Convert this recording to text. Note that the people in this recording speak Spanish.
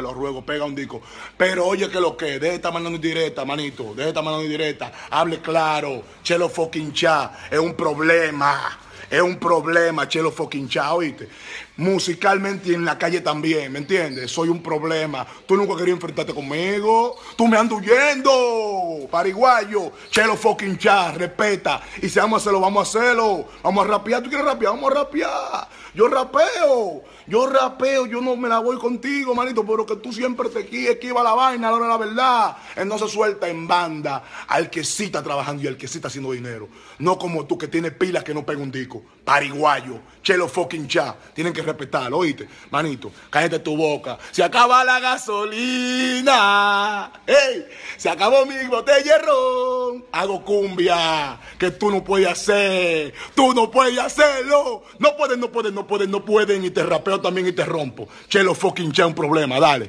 lo ruego, pega un disco. Pero oye que lo que, de esta mandando directa, manito. Deje esta mandando directa Hable claro. Chelo fucking cha. Es un problema. Es un problema, Chelo fucking cha, oíste. Musicalmente y en la calle también, ¿me entiendes? Soy un problema. Tú nunca querías enfrentarte conmigo. Tú me andas huyendo. Paraguayo, chelo fucking char, respeta. Y si vamos a hacerlo, vamos a hacerlo. Vamos a rapear, tú quieres rapear, vamos a rapear. Yo rapeo, yo rapeo, yo no me la voy contigo, manito, pero que tú siempre te esquiva la vaina a la hora de la verdad. Él no se suelta en banda al que sí está trabajando y al que sí está haciendo dinero. No como tú que tienes pilas que no pega un disco. Pariguayo, chelo fucking cha. Tienen que respetarlo, oíste. Manito, cállate tu boca. Se acaba la gasolina. ¡Ey! Se acabó mi botella Hago cumbia que tú no puedes hacer. Tú no puedes hacerlo. No puedes, no puedes, no puedes, no pueden. Y te rapeo también y te rompo. Chelo fucking cha, un problema. Dale.